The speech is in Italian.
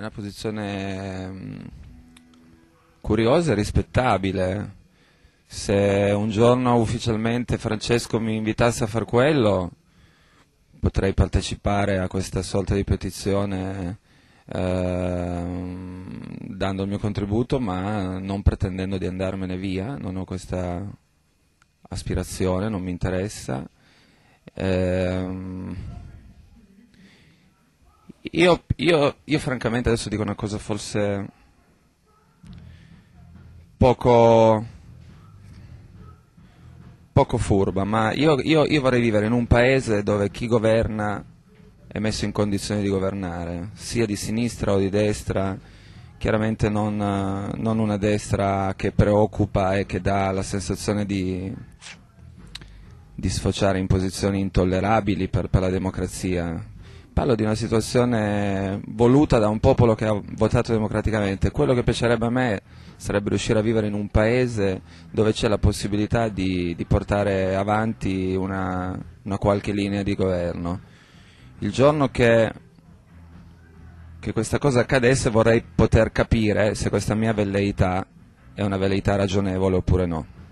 una posizione mm, curiosa e rispettabile. Se un giorno ufficialmente Francesco mi invitasse a far quello, potrei partecipare a questa sorta di petizione eh, dando il mio contributo, ma non pretendendo di andarmene via, non ho questa aspirazione, non mi interessa. Ehm, io, io, io francamente adesso dico una cosa forse poco, poco furba, ma io, io, io vorrei vivere in un paese dove chi governa è messo in condizione di governare, sia di sinistra o di destra, chiaramente non, non, una destra che preoccupa e che dà la sensazione di, di sfociare in posizioni intollerabili per, per la democrazia. Parlo di una situazione voluta da un popolo che ha votato democraticamente. Quello che piacerebbe a me sarebbe riuscire a vivere in un paese dove c'è la possibilità di, di portare avanti una, una, qualche linea di governo. Il giorno che, che questa cosa accadesse vorrei poter capire se questa mia velleità è una velleità ragionevole oppure no.